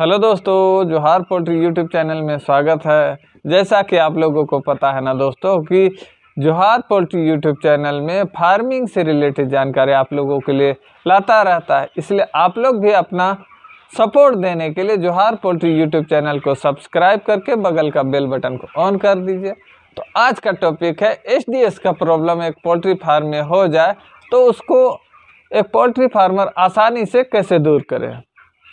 hello दोस्तों जोहार poultry YouTube channel में स्वागत है जैसा कि आप लोगों को पता है ना दोस्तों कि जोहार पोल्ट्री यूट्यूब चैनल में फार्मिंग से रिलेटेड जानकारी आप लोगों के लिए लाता रहता है इसलिए आप लोग भी अपना सपोर्ट देने के लिए जोहार पोल्ट्री यूट्यूब चैनल को सब्सक्राइब करके बगल का बेल बटन को ऑन कर दीजिए तो आज का टॉपिक है एच का प्रॉब्लम एक पोल्ट्री फार्म में हो जाए तो उसको एक पोल्ट्री फार्मर आसानी से कैसे दूर करें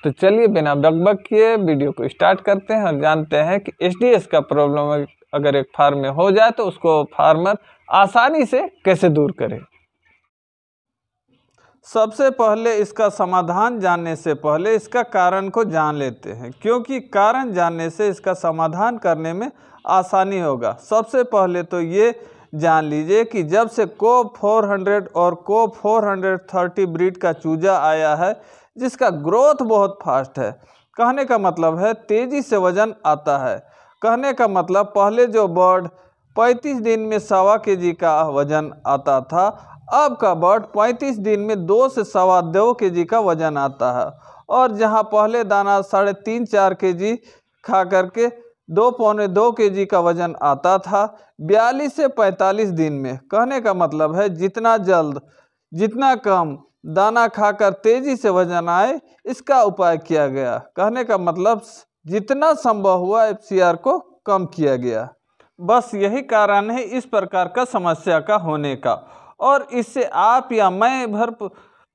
तो चलिए बिना बकबक किए वीडियो को स्टार्ट करते हैं और जानते हैं कि एस का प्रॉब्लम अगर एक फार्म में हो जाए तो उसको फार्मर आसानी से कैसे दूर करे सबसे पहले इसका समाधान जानने से पहले इसका कारण को जान लेते हैं क्योंकि कारण जानने से इसका समाधान करने में आसानी होगा सबसे पहले तो ये जान लीजिए कि जब से को 400 और को 430 ब्रीड का चूजा आया है जिसका ग्रोथ बहुत फास्ट है कहने का मतलब है तेज़ी से वजन आता है कहने का मतलब पहले जो बर्ड 35 दिन में सवा के जी का वजन आता था अब का बर्ड 35 दिन में दो से सवा दो के जी का वजन आता है और जहाँ पहले दाना साढ़े तीन चार के जी खा करके दो पौने दो के जी का वज़न आता था बयालीस से पैंतालीस दिन में कहने का मतलब है जितना जल्द जितना कम दाना खाकर तेजी से वजन आए इसका उपाय किया गया कहने का मतलब जितना संभव हुआ एफ को कम किया गया बस यही कारण है इस प्रकार का समस्या का होने का और इससे आप या मैं भर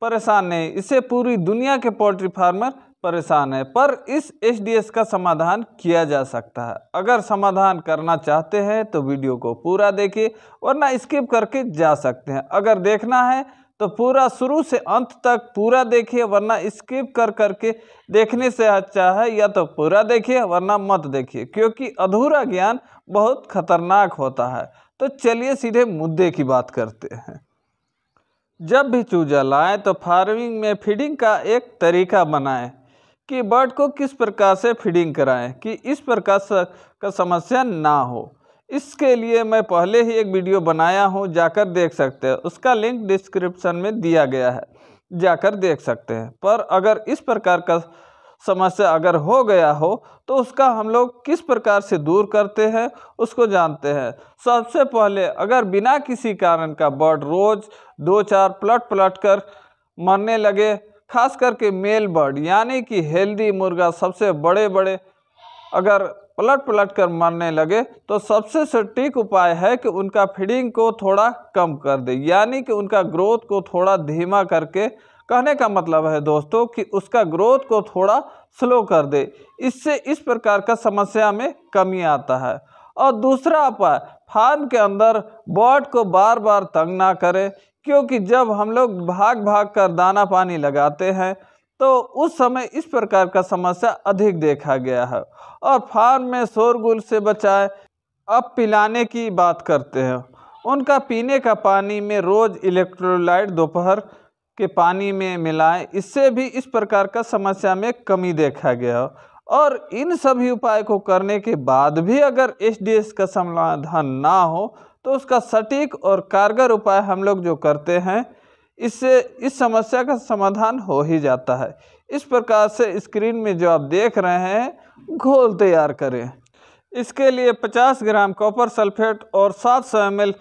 परेशान नहीं इससे पूरी दुनिया के पोल्ट्री फार्मर परेशान है पर इस एच का समाधान किया जा सकता है अगर समाधान करना चाहते हैं तो वीडियो को पूरा देखिए वरना स्किप करके जा सकते हैं अगर देखना है तो पूरा शुरू से अंत तक पूरा देखिए वरना स्किप कर करके देखने से अच्छा है या तो पूरा देखिए वरना मत देखिए क्योंकि अधूरा ज्ञान बहुत खतरनाक होता है तो चलिए सीधे मुद्दे की बात करते हैं जब भी चूजा लाएं तो फार्मिंग में फीडिंग का एक तरीका बनाएं कि बर्ड को किस प्रकार से फीडिंग कराएं कि इस प्रकार का समस्या ना हो इसके लिए मैं पहले ही एक वीडियो बनाया हूँ जाकर देख सकते हैं उसका लिंक डिस्क्रिप्शन में दिया गया है जाकर देख सकते हैं पर अगर इस प्रकार का समस्या अगर हो गया हो तो उसका हम लोग किस प्रकार से दूर करते हैं उसको जानते हैं सबसे पहले अगर बिना किसी कारण का बर्ड रोज़ दो चार प्लट प्लट कर मरने लगे खास करके मेल बर्ड यानी कि हेल्दी मुर्गा सबसे बड़े बड़े अगर पलट पलट कर मारने लगे तो सबसे सटीक उपाय है कि उनका फीडिंग को थोड़ा कम कर दे यानी कि उनका ग्रोथ को थोड़ा धीमा करके कहने का मतलब है दोस्तों कि उसका ग्रोथ को थोड़ा स्लो कर दे इससे इस प्रकार का समस्या में कमी आता है और दूसरा उपाय फार्म के अंदर बर्ड को बार बार तंग ना करें क्योंकि जब हम लोग भाग भाग कर दाना पानी लगाते हैं तो उस समय इस प्रकार का समस्या अधिक देखा गया है और फार्म में शोरगुल से बचाए अब पिलाने की बात करते हैं उनका पीने का पानी में रोज़ इलेक्ट्रोलाइट दोपहर के पानी में मिलाएं इससे भी इस प्रकार का समस्या में कमी देखा गया और इन सभी उपाय को करने के बाद भी अगर एस का समाधान ना हो तो उसका सटीक और कारगर उपाय हम लोग जो करते हैं इससे इस समस्या का समाधान हो ही जाता है इस प्रकार से स्क्रीन में जो आप देख रहे हैं घोल तैयार करें इसके लिए 50 ग्राम कॉपर सल्फेट और 700 एम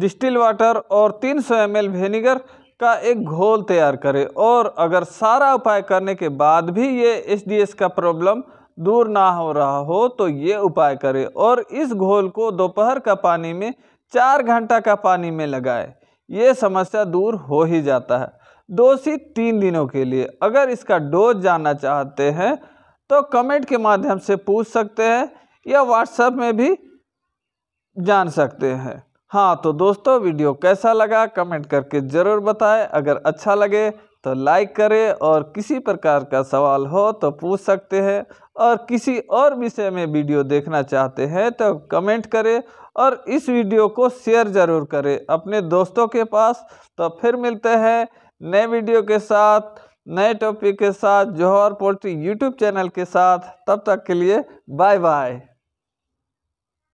डिस्टिल वाटर और 300 एम वेनेगर का एक घोल तैयार करें और अगर सारा उपाय करने के बाद भी ये एस का प्रॉब्लम दूर ना हो रहा हो तो ये उपाय करें और इस घोल को दोपहर का पानी में चार घंटा का पानी में लगाएं ये समस्या दूर हो ही जाता है दो से तीन दिनों के लिए अगर इसका डोज जानना चाहते हैं तो कमेंट के माध्यम से पूछ सकते हैं या व्हाट्सएप में भी जान सकते हैं हाँ तो दोस्तों वीडियो कैसा लगा कमेंट करके ज़रूर बताएं अगर अच्छा लगे तो लाइक करें और किसी प्रकार का सवाल हो तो पूछ सकते हैं और किसी और विषय में वीडियो देखना चाहते हैं तो कमेंट करें और इस वीडियो को शेयर ज़रूर करें अपने दोस्तों के पास तो फिर मिलते हैं नए वीडियो के साथ नए टॉपिक के साथ जौहर पोल्ट्री यूट्यूब चैनल के साथ तब तक के लिए बाय बाय